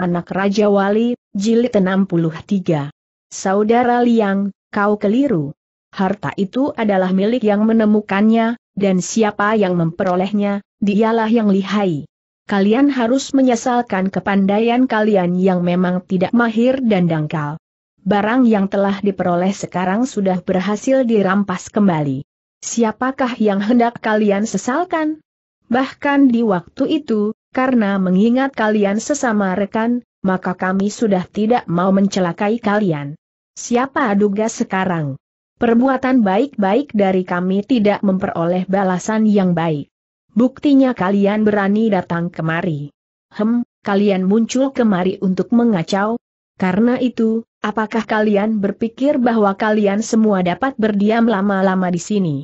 Anak Raja Wali, Jilid 63. Saudara Liang, kau keliru. Harta itu adalah milik yang menemukannya, dan siapa yang memperolehnya, dialah yang lihai. Kalian harus menyesalkan kepandaian kalian yang memang tidak mahir dan dangkal. Barang yang telah diperoleh sekarang sudah berhasil dirampas kembali. Siapakah yang hendak kalian sesalkan? Bahkan di waktu itu, karena mengingat kalian sesama rekan, maka kami sudah tidak mau mencelakai kalian. Siapa aduga sekarang? Perbuatan baik-baik dari kami tidak memperoleh balasan yang baik. Buktinya kalian berani datang kemari. Hem, kalian muncul kemari untuk mengacau? Karena itu, apakah kalian berpikir bahwa kalian semua dapat berdiam lama-lama di sini?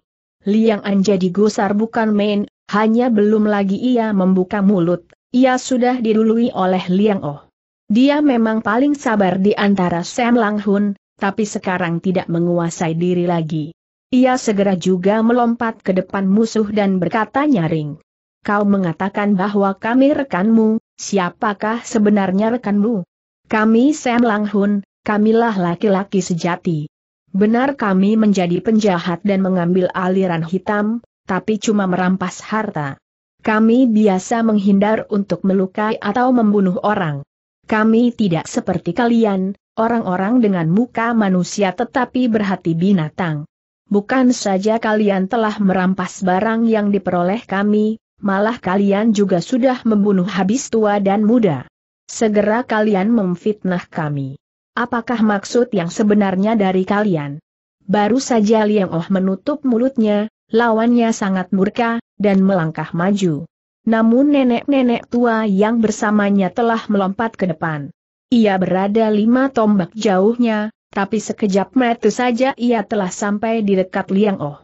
Liang An jadi gusar bukan main, hanya belum lagi ia membuka mulut, ia sudah didului oleh Liang Oh. Dia memang paling sabar di antara Sam Lang Hun, tapi sekarang tidak menguasai diri lagi. Ia segera juga melompat ke depan musuh dan berkata nyaring. Kau mengatakan bahwa kami rekanmu, siapakah sebenarnya rekanmu? Kami Sam Lang Hun, kamilah laki-laki sejati. Benar kami menjadi penjahat dan mengambil aliran hitam, tapi cuma merampas harta. Kami biasa menghindar untuk melukai atau membunuh orang. Kami tidak seperti kalian, orang-orang dengan muka manusia tetapi berhati binatang. Bukan saja kalian telah merampas barang yang diperoleh kami, malah kalian juga sudah membunuh habis tua dan muda. Segera kalian memfitnah kami. Apakah maksud yang sebenarnya dari kalian? Baru saja Liang Oh menutup mulutnya, lawannya sangat murka, dan melangkah maju. Namun nenek-nenek tua yang bersamanya telah melompat ke depan. Ia berada lima tombak jauhnya, tapi sekejap mata saja ia telah sampai di dekat Liang Oh.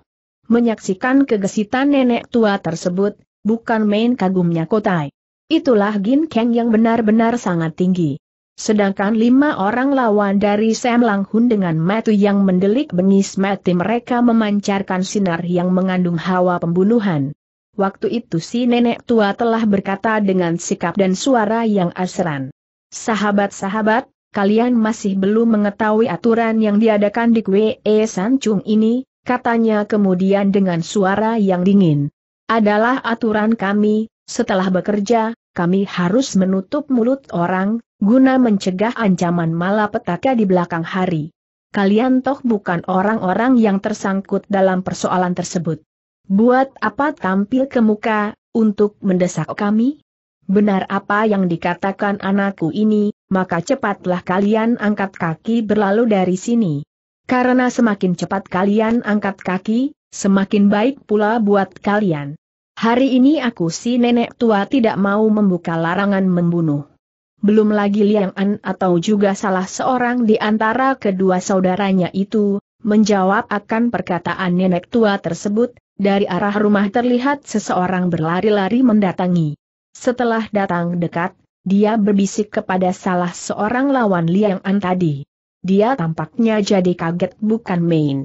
Menyaksikan kegesitan nenek tua tersebut, bukan main kagumnya Kotai. Itulah Gin keng yang benar-benar sangat tinggi. Sedangkan lima orang lawan dari Sam Langhun dengan mata yang mendelik bengis mati mereka memancarkan sinar yang mengandung hawa pembunuhan. Waktu itu si nenek tua telah berkata dengan sikap dan suara yang asran. Sahabat-sahabat, kalian masih belum mengetahui aturan yang diadakan di Kwe e Chung ini, katanya kemudian dengan suara yang dingin. Adalah aturan kami, setelah bekerja, kami harus menutup mulut orang, guna mencegah ancaman malapetaka di belakang hari. Kalian toh bukan orang-orang yang tersangkut dalam persoalan tersebut. Buat apa tampil ke muka, untuk mendesak kami? Benar apa yang dikatakan anakku ini, maka cepatlah kalian angkat kaki berlalu dari sini. Karena semakin cepat kalian angkat kaki, semakin baik pula buat kalian. Hari ini aku si nenek tua tidak mau membuka larangan membunuh belum lagi Liang An atau juga salah seorang di antara kedua saudaranya itu, menjawab akan perkataan nenek tua tersebut, dari arah rumah terlihat seseorang berlari-lari mendatangi. Setelah datang dekat, dia berbisik kepada salah seorang lawan Liang An tadi. Dia tampaknya jadi kaget bukan main.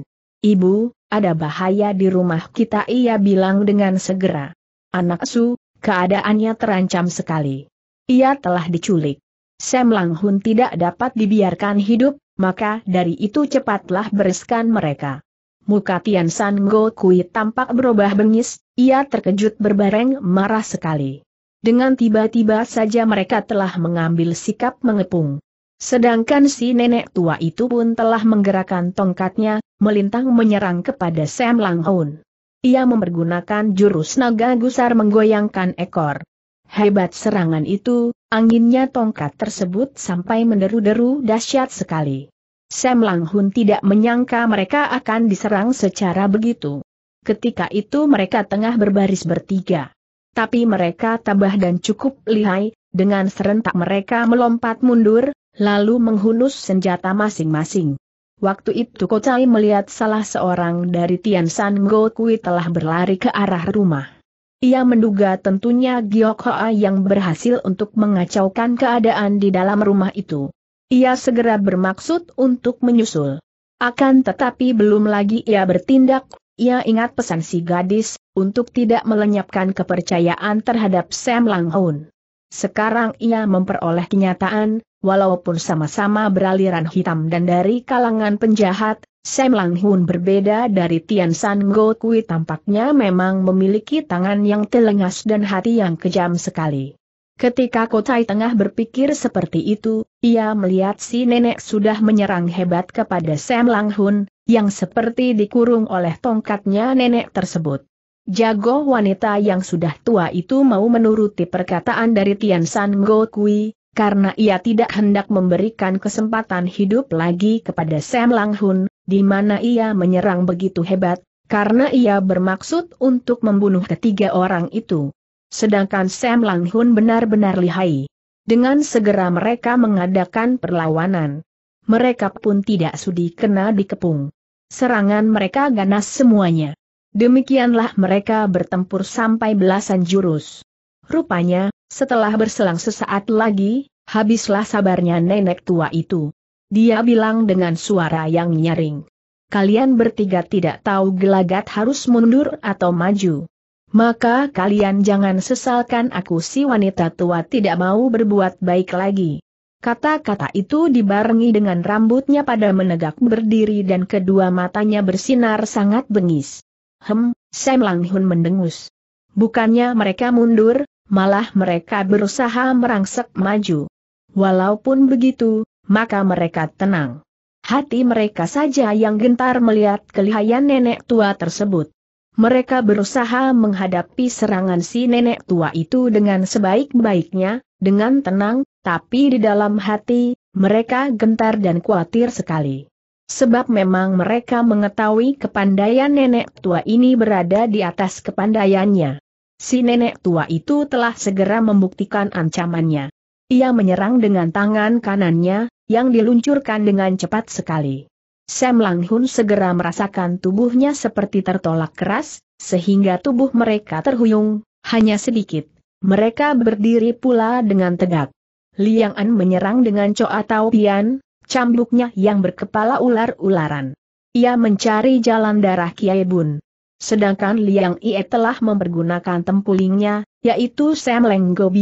Ibu, ada bahaya di rumah kita ia bilang dengan segera. Anak Su, keadaannya terancam sekali. Ia telah diculik. Sam Langhun tidak dapat dibiarkan hidup, maka dari itu cepatlah bereskan mereka. Muka Tian San Go Kui tampak berubah bengis, ia terkejut berbareng marah sekali. Dengan tiba-tiba saja mereka telah mengambil sikap mengepung. Sedangkan si nenek tua itu pun telah menggerakkan tongkatnya, melintang menyerang kepada Sam Langhun. Ia mempergunakan jurus naga gusar menggoyangkan ekor. Hebat serangan itu, anginnya tongkat tersebut sampai menderu-deru dahsyat sekali. Sam Langhun tidak menyangka mereka akan diserang secara begitu. Ketika itu mereka tengah berbaris bertiga. Tapi mereka tabah dan cukup lihai, dengan serentak mereka melompat mundur, lalu menghunus senjata masing-masing. Waktu itu Kocai melihat salah seorang dari Tian San Go Kui telah berlari ke arah rumah. Ia menduga tentunya Giok Hoa yang berhasil untuk mengacaukan keadaan di dalam rumah itu. Ia segera bermaksud untuk menyusul. Akan tetapi belum lagi ia bertindak, ia ingat pesan si gadis, untuk tidak melenyapkan kepercayaan terhadap Sam Langhun. Sekarang ia memperoleh kenyataan, walaupun sama-sama beraliran hitam dan dari kalangan penjahat, Sam Lang Hun berbeda dari Tian San Go Kui tampaknya memang memiliki tangan yang telengas dan hati yang kejam sekali. Ketika Kotai tengah berpikir seperti itu, ia melihat si nenek sudah menyerang hebat kepada Sam Lang Hun, yang seperti dikurung oleh tongkatnya nenek tersebut. Jago wanita yang sudah tua itu mau menuruti perkataan dari Tian San Go Kui, karena ia tidak hendak memberikan kesempatan hidup lagi kepada Sam Lang Hun, di mana ia menyerang begitu hebat, karena ia bermaksud untuk membunuh ketiga orang itu. Sedangkan Sam Lang Hun benar-benar lihai. Dengan segera mereka mengadakan perlawanan. Mereka pun tidak sudi kena dikepung. Serangan mereka ganas semuanya. Demikianlah mereka bertempur sampai belasan jurus. Rupanya, setelah berselang sesaat lagi, habislah sabarnya nenek tua itu. Dia bilang dengan suara yang nyaring. Kalian bertiga tidak tahu gelagat harus mundur atau maju. Maka kalian jangan sesalkan aku si wanita tua tidak mau berbuat baik lagi. Kata-kata itu dibarengi dengan rambutnya pada menegak berdiri dan kedua matanya bersinar sangat bengis. Hem, Sam Langhun mendengus. Bukannya mereka mundur, malah mereka berusaha merangsek maju. Walaupun begitu, maka mereka tenang. Hati mereka saja yang gentar melihat kelihayan nenek tua tersebut. Mereka berusaha menghadapi serangan si nenek tua itu dengan sebaik-baiknya, dengan tenang, tapi di dalam hati, mereka gentar dan khawatir sekali. Sebab memang mereka mengetahui kepandaian nenek tua ini berada di atas kepandaiannya. Si nenek tua itu telah segera membuktikan ancamannya. Ia menyerang dengan tangan kanannya, yang diluncurkan dengan cepat sekali. Sam Langhun segera merasakan tubuhnya seperti tertolak keras, sehingga tubuh mereka terhuyung, hanya sedikit. Mereka berdiri pula dengan tegak. Liang An menyerang dengan coa Tau Pian, cambuknya yang berkepala ular-ularan. Ia mencari jalan darah Kiai Bun. Sedangkan Liang Ie telah mempergunakan tempulingnya, yaitu Sam Lenggo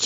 C,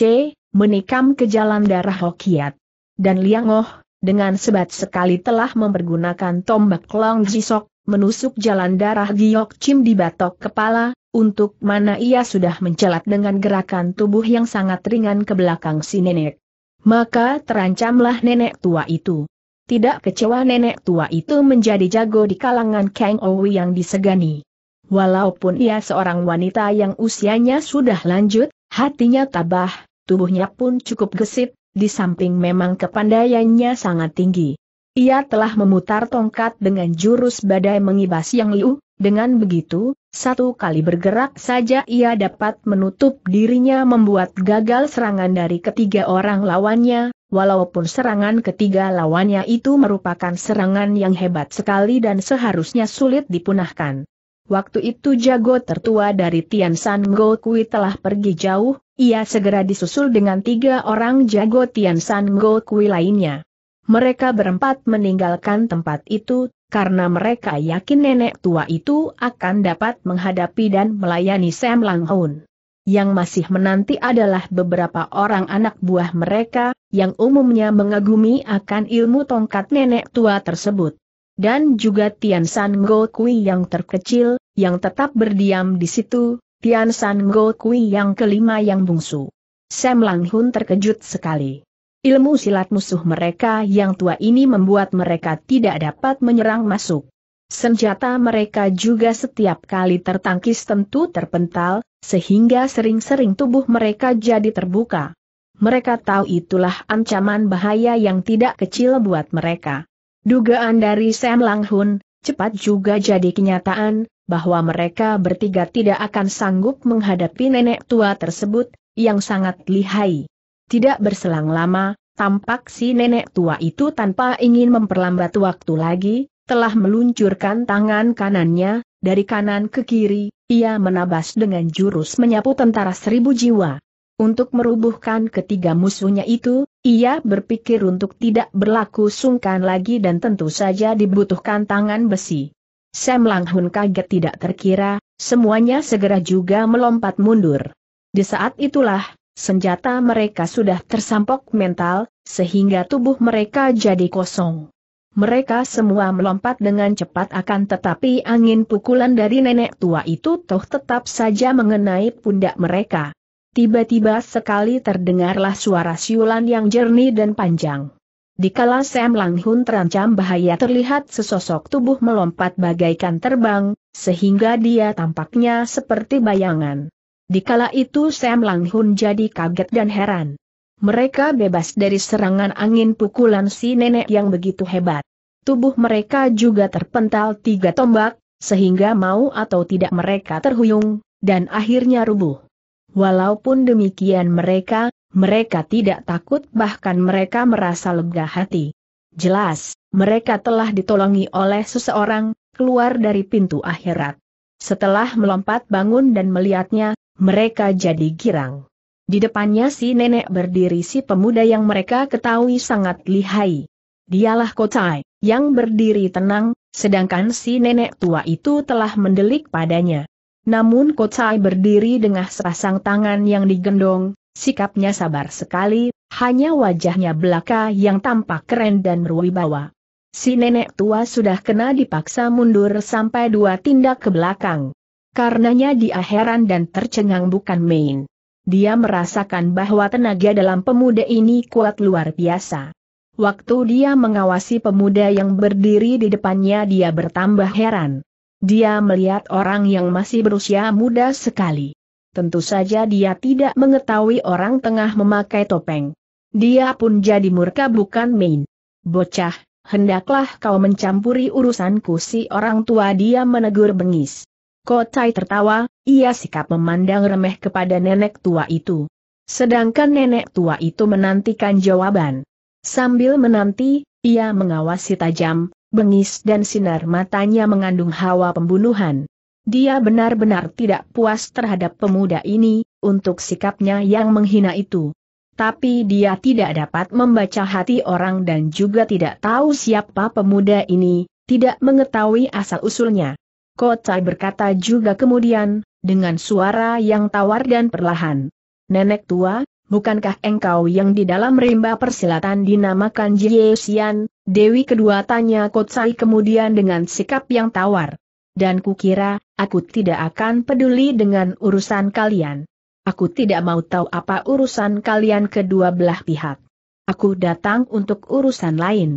menikam ke jalan darah Hokiat. Dan Liang Oh, dengan sebat sekali telah mempergunakan tombak Long Jisok, menusuk jalan darah Giok Chim di batok kepala, untuk mana ia sudah mencelat dengan gerakan tubuh yang sangat ringan ke belakang si nenek maka terancamlah nenek tua itu. Tidak kecewa nenek tua itu menjadi jago di kalangan Kang Owi yang disegani. Walaupun ia seorang wanita yang usianya sudah lanjut, hatinya tabah, tubuhnya pun cukup gesit, di samping memang kepandaiannya sangat tinggi. Ia telah memutar tongkat dengan jurus badai mengibas Yang Liu, dengan begitu, satu kali bergerak saja ia dapat menutup dirinya membuat gagal serangan dari ketiga orang lawannya, walaupun serangan ketiga lawannya itu merupakan serangan yang hebat sekali dan seharusnya sulit dipunahkan. Waktu itu jago tertua dari Tian San Gokui telah pergi jauh, ia segera disusul dengan tiga orang jago Tian San Gokui lainnya. Mereka berempat meninggalkan tempat itu, karena mereka yakin nenek tua itu akan dapat menghadapi dan melayani Sam Langhun. Yang masih menanti adalah beberapa orang anak buah mereka, yang umumnya mengagumi akan ilmu tongkat nenek tua tersebut. Dan juga Tian San Go Kui yang terkecil, yang tetap berdiam di situ, Tian San Go Kui yang kelima yang bungsu. Sam Langhun terkejut sekali. Ilmu silat musuh mereka yang tua ini membuat mereka tidak dapat menyerang masuk. Senjata mereka juga setiap kali tertangkis tentu terpental, sehingga sering-sering tubuh mereka jadi terbuka. Mereka tahu itulah ancaman bahaya yang tidak kecil buat mereka. Dugaan dari Sam Langhun cepat juga jadi kenyataan, bahwa mereka bertiga tidak akan sanggup menghadapi nenek tua tersebut, yang sangat lihai. Tidak berselang lama, tampak si nenek tua itu tanpa ingin memperlambat waktu lagi, telah meluncurkan tangan kanannya, dari kanan ke kiri, ia menabas dengan jurus menyapu tentara seribu jiwa. Untuk merubuhkan ketiga musuhnya itu, ia berpikir untuk tidak berlaku sungkan lagi dan tentu saja dibutuhkan tangan besi. Sam Langhun kaget tidak terkira, semuanya segera juga melompat mundur. Di saat itulah, Senjata mereka sudah tersampok mental, sehingga tubuh mereka jadi kosong. Mereka semua melompat dengan cepat akan tetapi angin pukulan dari nenek tua itu toh tetap saja mengenai pundak mereka. Tiba-tiba sekali terdengarlah suara siulan yang jernih dan panjang. Dikala Sam Langhun terancam bahaya terlihat sesosok tubuh melompat bagaikan terbang, sehingga dia tampaknya seperti bayangan. Dikala itu Sam langhun jadi kaget dan heran. Mereka bebas dari serangan angin pukulan si nenek yang begitu hebat. Tubuh mereka juga terpental tiga tombak, sehingga mau atau tidak mereka terhuyung, dan akhirnya rubuh. Walaupun demikian mereka, mereka tidak takut bahkan mereka merasa lega hati. Jelas, mereka telah ditolongi oleh seseorang, keluar dari pintu akhirat. Setelah melompat bangun dan melihatnya, mereka jadi girang. Di depannya si nenek berdiri si pemuda yang mereka ketahui sangat lihai. Dialah Kotai, yang berdiri tenang, sedangkan si nenek tua itu telah mendelik padanya. Namun Kotai berdiri dengan serasang tangan yang digendong, sikapnya sabar sekali, hanya wajahnya belaka yang tampak keren dan berwibawa. Si nenek tua sudah kena dipaksa mundur sampai dua tindak ke belakang. Karenanya dia heran dan tercengang bukan main. Dia merasakan bahwa tenaga dalam pemuda ini kuat luar biasa. Waktu dia mengawasi pemuda yang berdiri di depannya dia bertambah heran. Dia melihat orang yang masih berusia muda sekali. Tentu saja dia tidak mengetahui orang tengah memakai topeng. Dia pun jadi murka bukan main. Bocah, hendaklah kau mencampuri urusanku si orang tua dia menegur bengis. Kotai tertawa, ia sikap memandang remeh kepada nenek tua itu. Sedangkan nenek tua itu menantikan jawaban. Sambil menanti, ia mengawasi tajam, bengis dan sinar matanya mengandung hawa pembunuhan. Dia benar-benar tidak puas terhadap pemuda ini, untuk sikapnya yang menghina itu. Tapi dia tidak dapat membaca hati orang dan juga tidak tahu siapa pemuda ini, tidak mengetahui asal-usulnya. Kocai berkata juga kemudian, dengan suara yang tawar dan perlahan. Nenek tua, bukankah engkau yang di dalam rimba persilatan dinamakan Jie Xian, Dewi kedua tanya Kocai kemudian dengan sikap yang tawar. Dan kukira, aku tidak akan peduli dengan urusan kalian. Aku tidak mau tahu apa urusan kalian kedua belah pihak. Aku datang untuk urusan lain.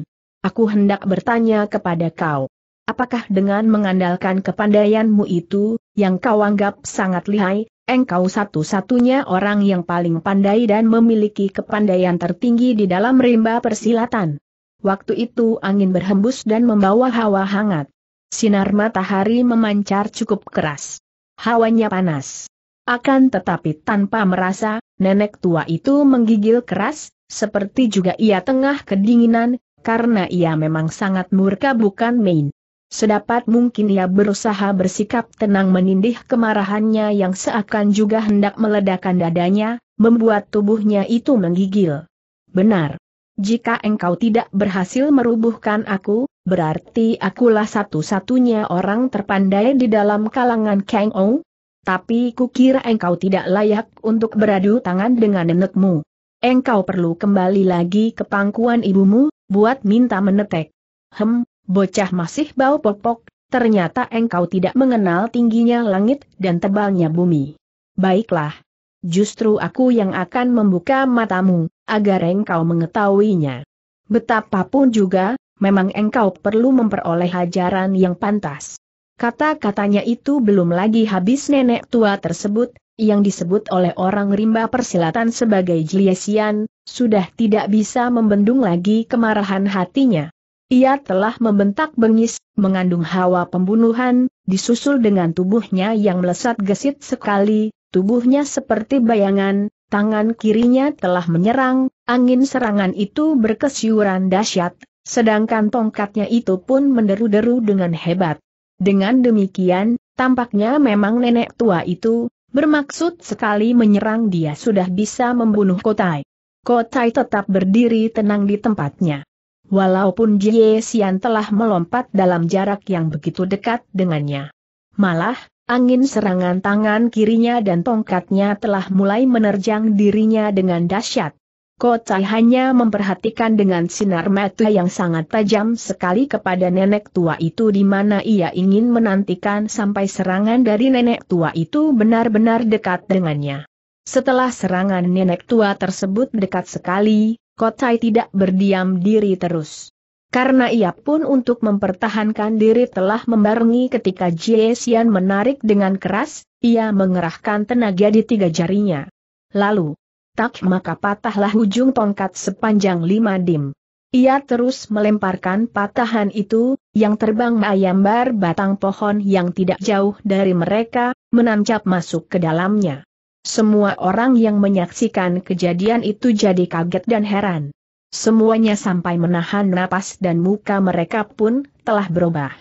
Aku hendak bertanya kepada kau. Apakah dengan mengandalkan kepandaianmu itu, yang kau anggap sangat lihai, engkau satu-satunya orang yang paling pandai dan memiliki kepandaian tertinggi di dalam rimba persilatan? Waktu itu angin berhembus dan membawa hawa hangat. Sinar matahari memancar cukup keras. Hawanya panas. Akan tetapi tanpa merasa, nenek tua itu menggigil keras, seperti juga ia tengah kedinginan, karena ia memang sangat murka bukan main. Sedapat mungkin ia berusaha bersikap tenang menindih kemarahannya yang seakan juga hendak meledakkan dadanya, membuat tubuhnya itu menggigil. Benar. Jika engkau tidak berhasil merubuhkan aku, berarti akulah satu-satunya orang terpandai di dalam kalangan Kang Ou. Tapi kukira engkau tidak layak untuk beradu tangan dengan nenekmu. Engkau perlu kembali lagi ke pangkuan ibumu, buat minta menetek. Hem, Bocah masih bau popok, ternyata engkau tidak mengenal tingginya langit dan tebalnya bumi. Baiklah. Justru aku yang akan membuka matamu, agar engkau mengetahuinya. Betapapun juga, memang engkau perlu memperoleh ajaran yang pantas. Kata-katanya itu belum lagi habis nenek tua tersebut, yang disebut oleh orang rimba persilatan sebagai jeliesian, sudah tidak bisa membendung lagi kemarahan hatinya. Ia telah membentak bengis, mengandung hawa pembunuhan, disusul dengan tubuhnya yang melesat gesit sekali, tubuhnya seperti bayangan, tangan kirinya telah menyerang, angin serangan itu berkesiuran dahsyat, sedangkan tongkatnya itu pun menderu-deru dengan hebat. Dengan demikian, tampaknya memang nenek tua itu, bermaksud sekali menyerang dia sudah bisa membunuh Kotai. Kotai tetap berdiri tenang di tempatnya. Walaupun Jie Xian telah melompat dalam jarak yang begitu dekat dengannya. Malah, angin serangan tangan kirinya dan tongkatnya telah mulai menerjang dirinya dengan dahsyat. Kocai hanya memperhatikan dengan sinar mata yang sangat tajam sekali kepada nenek tua itu di mana ia ingin menantikan sampai serangan dari nenek tua itu benar-benar dekat dengannya. Setelah serangan nenek tua tersebut dekat sekali, Kotai tidak berdiam diri terus. Karena ia pun untuk mempertahankan diri telah membarengi ketika Jie Xian menarik dengan keras, ia mengerahkan tenaga di tiga jarinya. Lalu, tak maka patahlah ujung tongkat sepanjang lima dim. Ia terus melemparkan patahan itu, yang terbang bar batang pohon yang tidak jauh dari mereka, menancap masuk ke dalamnya. Semua orang yang menyaksikan kejadian itu jadi kaget dan heran. Semuanya sampai menahan napas dan muka mereka pun telah berubah.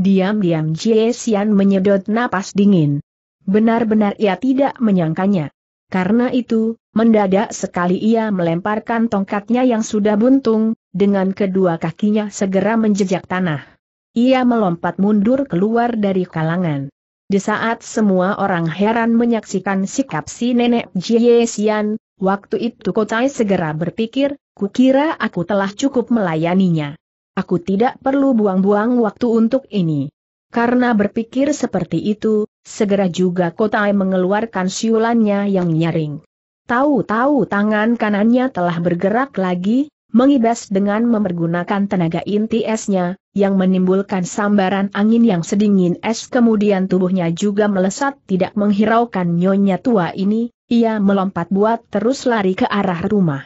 Diam-diam Jie Xian menyedot napas dingin. Benar-benar ia tidak menyangkanya. Karena itu, mendadak sekali ia melemparkan tongkatnya yang sudah buntung, dengan kedua kakinya segera menjejak tanah. Ia melompat mundur keluar dari kalangan. Di saat semua orang heran menyaksikan sikap si nenek Jie Xian, waktu itu Kotai segera berpikir, kukira aku telah cukup melayaninya. Aku tidak perlu buang-buang waktu untuk ini. Karena berpikir seperti itu, segera juga Kotai mengeluarkan siulannya yang nyaring. Tahu-tahu tangan kanannya telah bergerak lagi, mengibas dengan mempergunakan tenaga inti esnya, yang menimbulkan sambaran angin yang sedingin es kemudian tubuhnya juga melesat tidak menghiraukan nyonya tua ini, ia melompat buat terus lari ke arah rumah.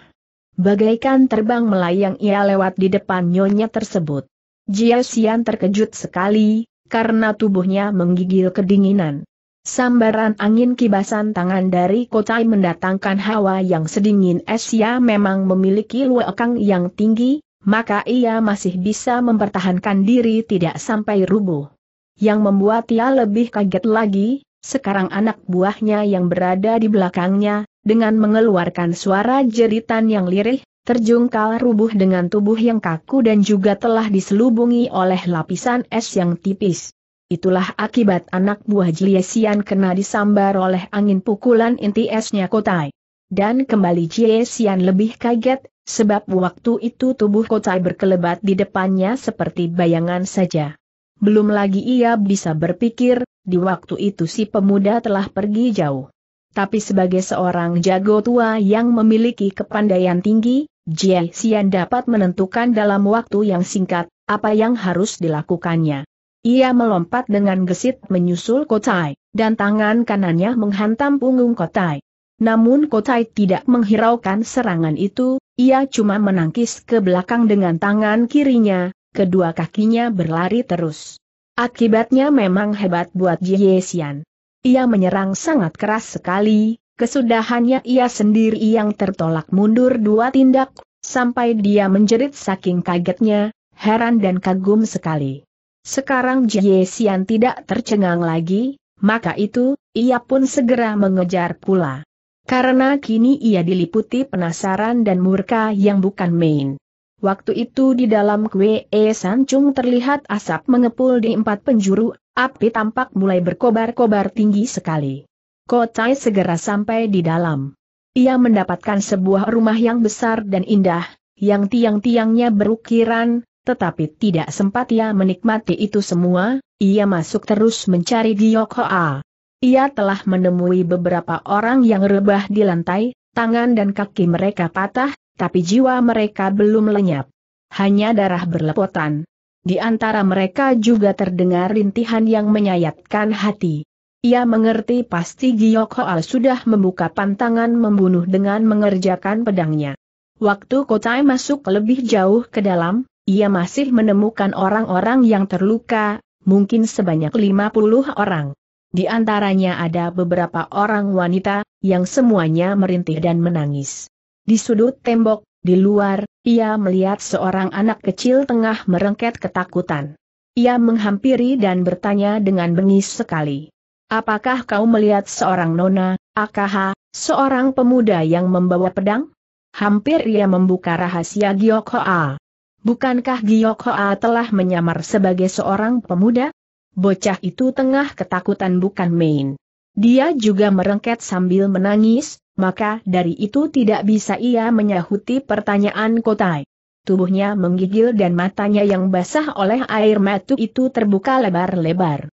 Bagaikan terbang melayang ia lewat di depan nyonya tersebut. Jia Xian terkejut sekali, karena tubuhnya menggigil kedinginan. Sambaran angin kibasan tangan dari Kotai mendatangkan hawa yang sedingin es ya memang memiliki luekang yang tinggi, maka ia masih bisa mempertahankan diri tidak sampai rubuh. Yang membuat ia lebih kaget lagi, sekarang anak buahnya yang berada di belakangnya, dengan mengeluarkan suara jeritan yang lirih, terjungkal rubuh dengan tubuh yang kaku dan juga telah diselubungi oleh lapisan es yang tipis. Itulah akibat anak buah Jiesian kena disambar oleh angin pukulan inti esnya Kotai. Dan kembali Jiesian lebih kaget, sebab waktu itu tubuh Kotai berkelebat di depannya seperti bayangan saja. Belum lagi ia bisa berpikir, di waktu itu si pemuda telah pergi jauh. Tapi sebagai seorang jago tua yang memiliki kepandaian tinggi, Jiesian dapat menentukan dalam waktu yang singkat, apa yang harus dilakukannya. Ia melompat dengan gesit menyusul Kotai, dan tangan kanannya menghantam punggung Kotai. Namun Kotai tidak menghiraukan serangan itu, ia cuma menangkis ke belakang dengan tangan kirinya, kedua kakinya berlari terus. Akibatnya memang hebat buat Jie Xian. Ia menyerang sangat keras sekali, kesudahannya ia sendiri yang tertolak mundur dua tindak, sampai dia menjerit saking kagetnya, heran dan kagum sekali. Sekarang Jie Xian tidak tercengang lagi, maka itu, ia pun segera mengejar pula. Karena kini ia diliputi penasaran dan murka yang bukan main. Waktu itu di dalam kue e Sancung terlihat asap mengepul di empat penjuru, api tampak mulai berkobar-kobar tinggi sekali. Kotai segera sampai di dalam. Ia mendapatkan sebuah rumah yang besar dan indah, yang tiang-tiangnya berukiran, tetapi tidak sempat ia menikmati itu semua, ia masuk terus mencari Giok Ia telah menemui beberapa orang yang rebah di lantai, tangan dan kaki mereka patah, tapi jiwa mereka belum lenyap. Hanya darah berlepotan. Di antara mereka juga terdengar rintihan yang menyayatkan hati. Ia mengerti pasti Giok sudah membuka pantangan membunuh dengan mengerjakan pedangnya. Waktu Kotai masuk lebih jauh ke dalam, ia masih menemukan orang-orang yang terluka, mungkin sebanyak 50 orang. Di antaranya ada beberapa orang wanita, yang semuanya merintih dan menangis. Di sudut tembok, di luar, ia melihat seorang anak kecil tengah merengket ketakutan. Ia menghampiri dan bertanya dengan bengis sekali. Apakah kau melihat seorang nona, Akaha, seorang pemuda yang membawa pedang? Hampir ia membuka rahasia Gyokhoa. Bukankah Giyok Hoa telah menyamar sebagai seorang pemuda? Bocah itu tengah ketakutan bukan main. Dia juga merengket sambil menangis, maka dari itu tidak bisa ia menyahuti pertanyaan Kotai. Tubuhnya menggigil dan matanya yang basah oleh air mata itu terbuka lebar-lebar.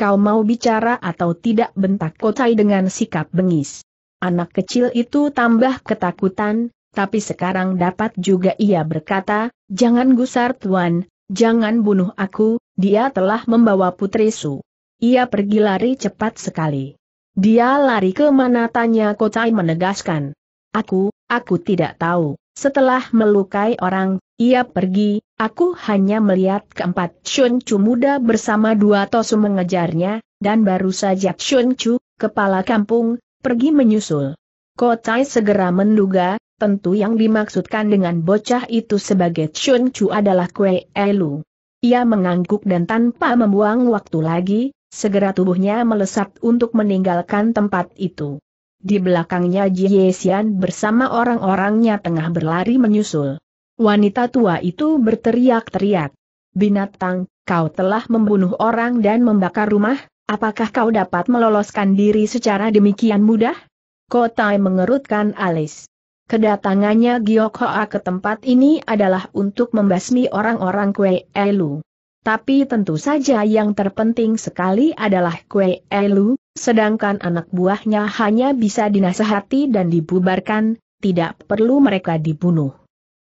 Kau mau bicara atau tidak bentak Kotai dengan sikap bengis. Anak kecil itu tambah ketakutan, tapi sekarang dapat juga ia berkata, jangan gusar tuan, jangan bunuh aku, dia telah membawa putri Su. Ia pergi lari cepat sekali. Dia lari ke mana tanya Kocai menegaskan. Aku, aku tidak tahu. Setelah melukai orang, ia pergi, aku hanya melihat keempat shun Chu muda bersama dua Tosu mengejarnya, dan baru saja shun Chu, kepala kampung, pergi menyusul. Kotai segera menduga, tentu yang dimaksudkan dengan bocah itu sebagai Chun Chu adalah Kue Elu. Ia mengangguk dan tanpa membuang waktu lagi, segera tubuhnya melesat untuk meninggalkan tempat itu. Di belakangnya Ye Xian bersama orang-orangnya tengah berlari menyusul. Wanita tua itu berteriak-teriak. Binatang, kau telah membunuh orang dan membakar rumah, apakah kau dapat meloloskan diri secara demikian mudah? Kotai mengerutkan alis. Kedatangannya Giok Hoa ke tempat ini adalah untuk membasmi orang-orang Kue Elu. Tapi tentu saja yang terpenting sekali adalah Kue Elu, sedangkan anak buahnya hanya bisa dinasehati dan dibubarkan, tidak perlu mereka dibunuh.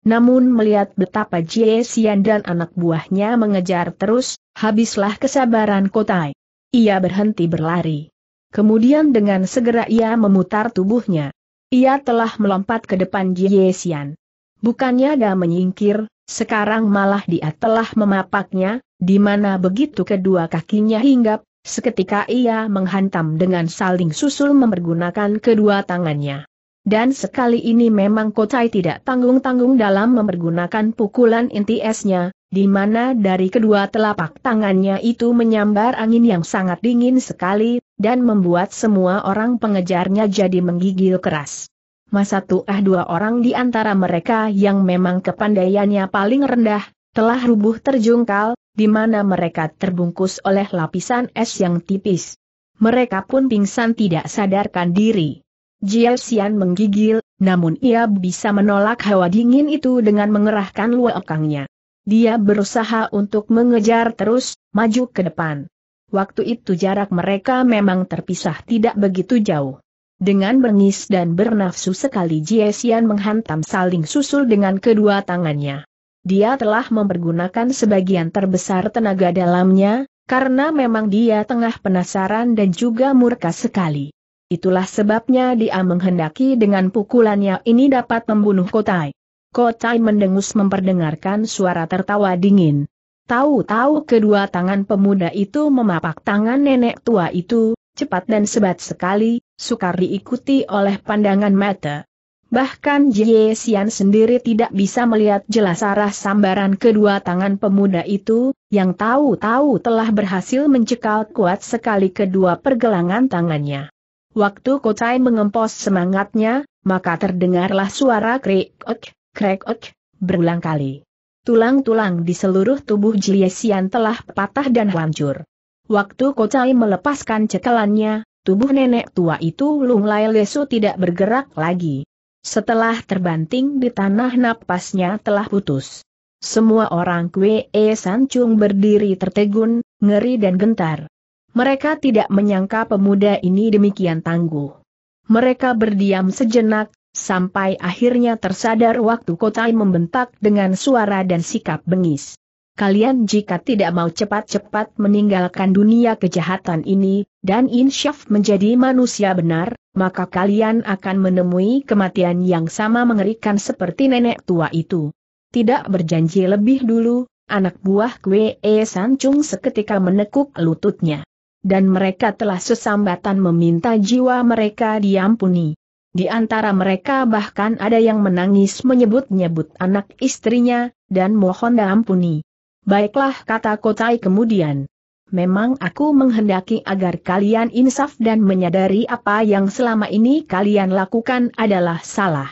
Namun melihat betapa Jie Xian dan anak buahnya mengejar terus, habislah kesabaran Kotai. Ia berhenti berlari. Kemudian dengan segera ia memutar tubuhnya. Ia telah melompat ke depan Jie Xian. Bukannya dia menyingkir, sekarang malah dia telah memapaknya, di mana begitu kedua kakinya hinggap, seketika ia menghantam dengan saling susul memergunakan kedua tangannya. Dan sekali ini memang Kotai tidak tanggung-tanggung dalam memergunakan pukulan inti esnya, di mana dari kedua telapak tangannya itu menyambar angin yang sangat dingin sekali, dan membuat semua orang pengejarnya jadi menggigil keras. Masa ah dua orang di antara mereka yang memang kepandaiannya paling rendah, telah rubuh terjungkal, di mana mereka terbungkus oleh lapisan es yang tipis. Mereka pun pingsan tidak sadarkan diri. Sian menggigil, namun ia bisa menolak hawa dingin itu dengan mengerahkan luakangnya. Dia berusaha untuk mengejar terus, maju ke depan. Waktu itu jarak mereka memang terpisah tidak begitu jauh. Dengan bengis dan bernafsu sekali Jiesian menghantam saling susul dengan kedua tangannya. Dia telah mempergunakan sebagian terbesar tenaga dalamnya, karena memang dia tengah penasaran dan juga murka sekali. Itulah sebabnya dia menghendaki dengan pukulannya ini dapat membunuh Kotai. Kotai mendengus memperdengarkan suara tertawa dingin. Tahu-tahu kedua tangan pemuda itu memapak tangan nenek tua itu, cepat dan sebat sekali, sukar diikuti oleh pandangan mata. Bahkan Jie Xian sendiri tidak bisa melihat jelas arah sambaran kedua tangan pemuda itu, yang tahu-tahu telah berhasil mencekal kuat sekali kedua pergelangan tangannya. Waktu Kocai mengempos semangatnya, maka terdengarlah suara krek-ok, krek-ok, berulang kali. Tulang-tulang di seluruh tubuh Xian telah patah dan hancur. Waktu Kocai melepaskan cekalannya, tubuh nenek tua itu lunglai lesu tidak bergerak lagi. Setelah terbanting di tanah napasnya telah putus. Semua orang Kwe E Sancung berdiri tertegun, ngeri dan gentar. Mereka tidak menyangka pemuda ini demikian tangguh. Mereka berdiam sejenak, sampai akhirnya tersadar waktu Kotai membentak dengan suara dan sikap bengis. Kalian jika tidak mau cepat-cepat meninggalkan dunia kejahatan ini, dan insyaf menjadi manusia benar, maka kalian akan menemui kematian yang sama mengerikan seperti nenek tua itu. Tidak berjanji lebih dulu, anak buah Kwe E Sancung seketika menekuk lututnya. Dan mereka telah sesambatan meminta jiwa mereka diampuni. Di antara mereka bahkan ada yang menangis menyebut-nyebut anak istrinya, dan mohon ampuni. Baiklah kata Kotai kemudian. Memang aku menghendaki agar kalian insaf dan menyadari apa yang selama ini kalian lakukan adalah salah.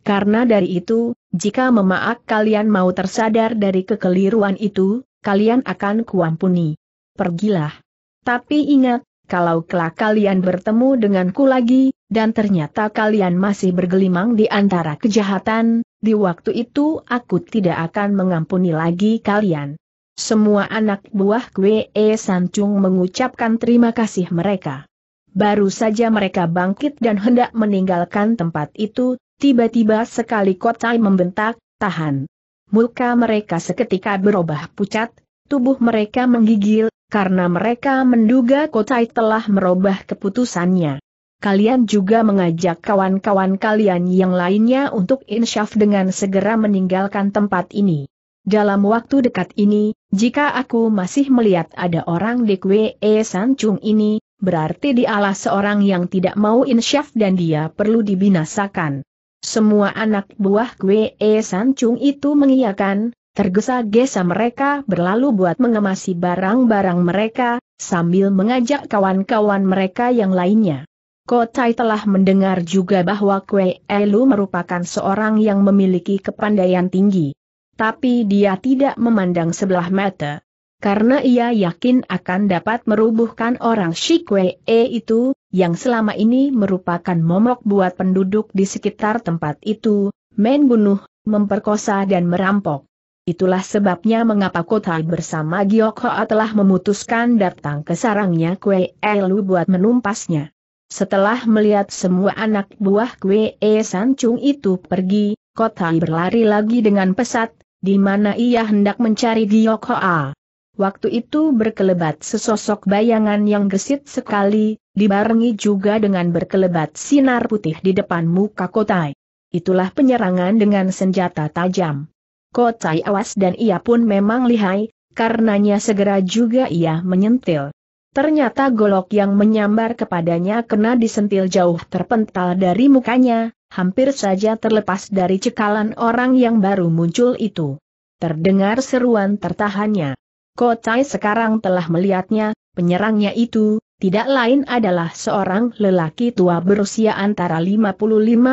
Karena dari itu, jika memaaf kalian mau tersadar dari kekeliruan itu, kalian akan kuampuni. Pergilah. Tapi ingat, kalau kelak kalian bertemu denganku lagi, dan ternyata kalian masih bergelimang di antara kejahatan, di waktu itu aku tidak akan mengampuni lagi kalian. Semua anak buah Kwe Sancung mengucapkan terima kasih mereka. Baru saja mereka bangkit dan hendak meninggalkan tempat itu, tiba-tiba sekali Kotai membentak, tahan. Muka mereka seketika berubah pucat, tubuh mereka menggigil, karena mereka menduga Kotai telah merubah keputusannya kalian juga mengajak kawan-kawan kalian yang lainnya untuk insyaf dengan segera meninggalkan tempat ini. Dalam waktu dekat ini, jika aku masih melihat ada orang di Kwe Sancung ini, berarti dialah seorang yang tidak mau insyaf dan dia perlu dibinasakan. Semua anak buah Kwe Sancung itu mengiyakan, tergesa-gesa mereka berlalu buat mengemasi barang-barang mereka, sambil mengajak kawan-kawan mereka yang lainnya. Kotai telah mendengar juga bahwa Kue Elu merupakan seorang yang memiliki kepandaian tinggi. Tapi dia tidak memandang sebelah mata. Karena ia yakin akan dapat merubuhkan orang Shikwe E itu, yang selama ini merupakan momok buat penduduk di sekitar tempat itu, main bunuh, memperkosa dan merampok. Itulah sebabnya mengapa Kotai bersama Giokhoa telah memutuskan datang ke sarangnya Kue Elu buat menumpasnya. Setelah melihat semua anak buah Kwe Sancung itu pergi, Kota berlari lagi dengan pesat, di mana ia hendak mencari Giok Hoa. Waktu itu berkelebat sesosok bayangan yang gesit sekali, dibarengi juga dengan berkelebat sinar putih di depan muka Kotai. Itulah penyerangan dengan senjata tajam. Kotai awas dan ia pun memang lihai, karenanya segera juga ia menyentil. Ternyata golok yang menyambar kepadanya kena disentil jauh terpental dari mukanya, hampir saja terlepas dari cekalan orang yang baru muncul itu. Terdengar seruan tertahannya. Kotai sekarang telah melihatnya, penyerangnya itu, tidak lain adalah seorang lelaki tua berusia antara 55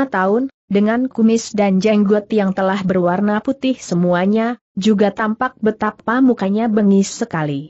tahun, dengan kumis dan jenggot yang telah berwarna putih semuanya, juga tampak betapa mukanya bengis sekali.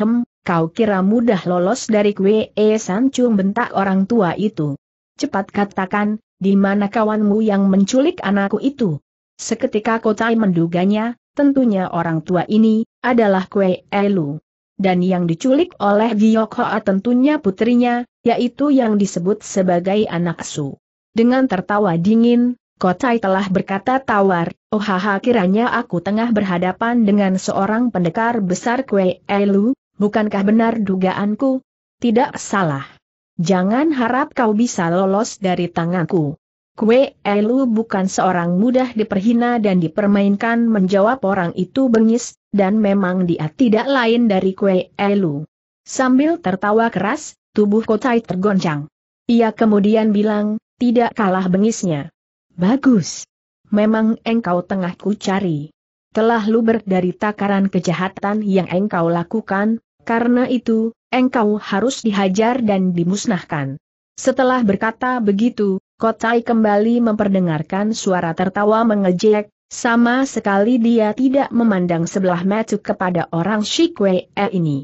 Hem, kau kira mudah lolos dari kue e Sancung bentak orang tua itu. Cepat katakan, di mana kawanmu yang menculik anakku itu? Seketika Kotai menduganya, tentunya orang tua ini, adalah kue e Lu, Dan yang diculik oleh Giyokhoa tentunya putrinya, yaitu yang disebut sebagai anak su. Dengan tertawa dingin, Kotai telah berkata tawar, oh haha kiranya aku tengah berhadapan dengan seorang pendekar besar Kue Elu, Bukankah benar dugaanku? Tidak salah. Jangan harap kau bisa lolos dari tanganku. Kue Elu bukan seorang mudah diperhina dan dipermainkan menjawab orang itu bengis, dan memang dia tidak lain dari Kue Elu. Sambil tertawa keras, tubuh Kotai tergoncang. Ia kemudian bilang, tidak kalah bengisnya. Bagus. Memang engkau tengah ku cari. Telah luber dari takaran kejahatan yang engkau lakukan, karena itu, engkau harus dihajar dan dimusnahkan. Setelah berkata begitu, Kotai kembali memperdengarkan suara tertawa mengejek, sama sekali dia tidak memandang sebelah mata kepada orang si Kwe e ini.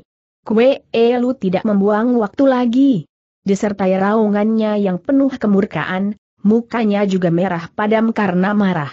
Kwe e lu tidak membuang waktu lagi. Disertai raungannya yang penuh kemurkaan, mukanya juga merah padam karena marah.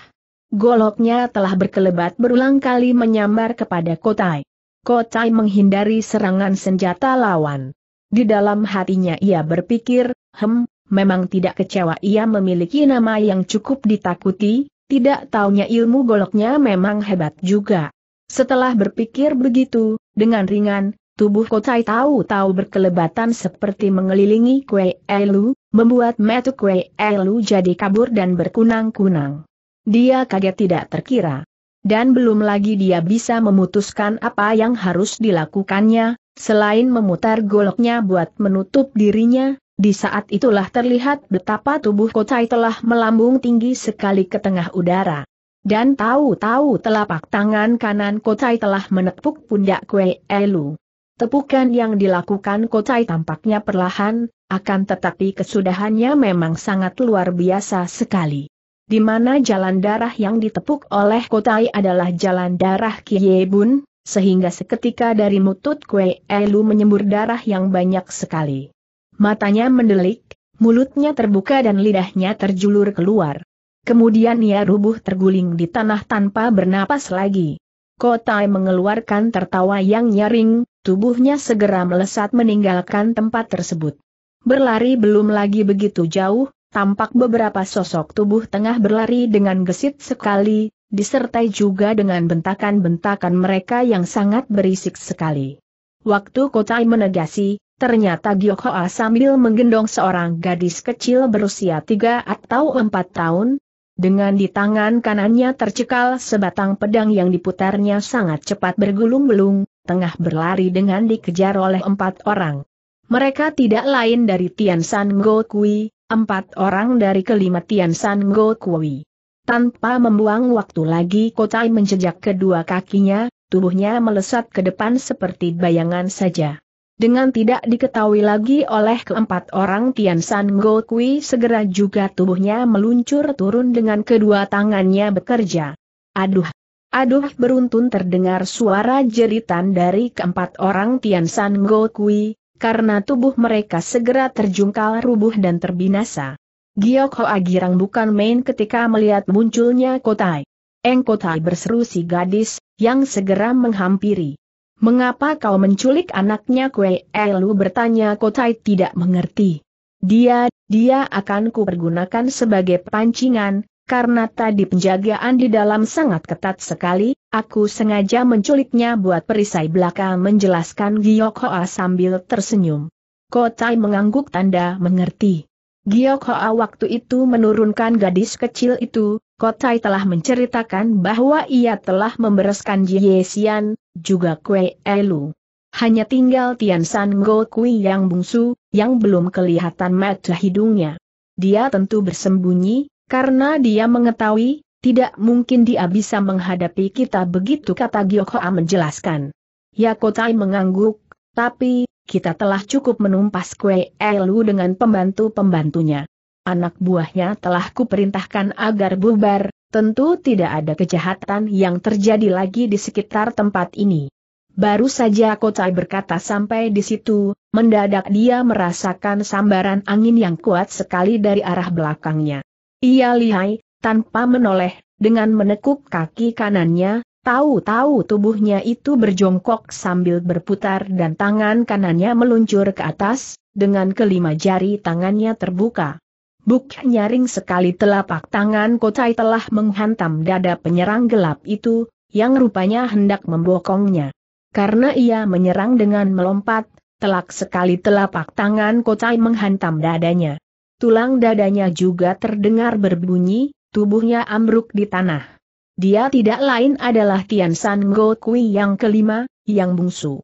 Goloknya telah berkelebat berulang kali menyambar kepada Kotai. Kocai menghindari serangan senjata lawan. Di dalam hatinya ia berpikir, hem, memang tidak kecewa ia memiliki nama yang cukup ditakuti, tidak taunya ilmu goloknya memang hebat juga. Setelah berpikir begitu, dengan ringan, tubuh Kocai tahu-tahu berkelebatan seperti mengelilingi kue elu, membuat metu kue elu jadi kabur dan berkunang-kunang. Dia kaget tidak terkira dan belum lagi dia bisa memutuskan apa yang harus dilakukannya, selain memutar goloknya buat menutup dirinya, di saat itulah terlihat betapa tubuh Kocai telah melambung tinggi sekali ke tengah udara. Dan tahu-tahu telapak tangan kanan Kocai telah menepuk pundak Kue Elu. Tepukan yang dilakukan Kocai tampaknya perlahan, akan tetapi kesudahannya memang sangat luar biasa sekali di mana jalan darah yang ditepuk oleh Kotai adalah jalan darah Kiebun, sehingga seketika dari mutut Kue Elu menyembur darah yang banyak sekali. Matanya mendelik, mulutnya terbuka dan lidahnya terjulur keluar. Kemudian ia rubuh terguling di tanah tanpa bernapas lagi. Kotai mengeluarkan tertawa yang nyaring, tubuhnya segera melesat meninggalkan tempat tersebut. Berlari belum lagi begitu jauh, tampak beberapa sosok tubuh tengah berlari dengan gesit sekali, disertai juga dengan bentakan-bentakan mereka yang sangat berisik sekali. Waktu Kotai menegasi, ternyata Giokhoa sambil menggendong seorang gadis kecil berusia tiga atau empat tahun, dengan di tangan kanannya tercekal sebatang pedang yang diputarnya sangat cepat bergulung-gulung, tengah berlari dengan dikejar oleh empat orang. Mereka tidak lain dari Tian San Go Kui, Empat orang dari kelima Tian San Go Kui. Tanpa membuang waktu lagi Kotai menjejak kedua kakinya, tubuhnya melesat ke depan seperti bayangan saja. Dengan tidak diketahui lagi oleh keempat orang Tian San Go Kui segera juga tubuhnya meluncur turun dengan kedua tangannya bekerja. Aduh! Aduh beruntun terdengar suara jeritan dari keempat orang Tian San Go Kui, karena tubuh mereka segera terjungkal rubuh dan terbinasa. Giok Hoa girang bukan main ketika melihat munculnya Kotai. Eng Kotai berseru si gadis, yang segera menghampiri. Mengapa kau menculik anaknya Kue Elu bertanya Kotai tidak mengerti. Dia, dia akan kupergunakan sebagai pancingan, karena tadi penjagaan di dalam sangat ketat sekali, aku sengaja menculiknya buat perisai belakang menjelaskan Giyok Hoa sambil tersenyum. Kotai mengangguk tanda mengerti. Giyok Hoa waktu itu menurunkan gadis kecil itu, Kotai telah menceritakan bahwa ia telah membereskan Jie Xian, juga Kue Elu. Hanya tinggal Tian San Go Kui yang bungsu, yang belum kelihatan mata hidungnya. Dia tentu bersembunyi, karena dia mengetahui, tidak mungkin dia bisa menghadapi kita begitu kata Giokhoa menjelaskan. Yakotai mengangguk, tapi, kita telah cukup menumpas kue elu dengan pembantu-pembantunya. Anak buahnya telah kuperintahkan agar bubar, tentu tidak ada kejahatan yang terjadi lagi di sekitar tempat ini. Baru saja Kotai berkata sampai di situ, mendadak dia merasakan sambaran angin yang kuat sekali dari arah belakangnya. Ia lihai, tanpa menoleh, dengan menekuk kaki kanannya, tahu-tahu tubuhnya itu berjongkok sambil berputar dan tangan kanannya meluncur ke atas, dengan kelima jari tangannya terbuka. Buk nyaring sekali telapak tangan Kotai telah menghantam dada penyerang gelap itu, yang rupanya hendak membokongnya. Karena ia menyerang dengan melompat, telak sekali telapak tangan Kotai menghantam dadanya. Tulang dadanya juga terdengar berbunyi, tubuhnya ambruk di tanah. Dia tidak lain adalah Tian San Go Kui yang kelima, yang bungsu.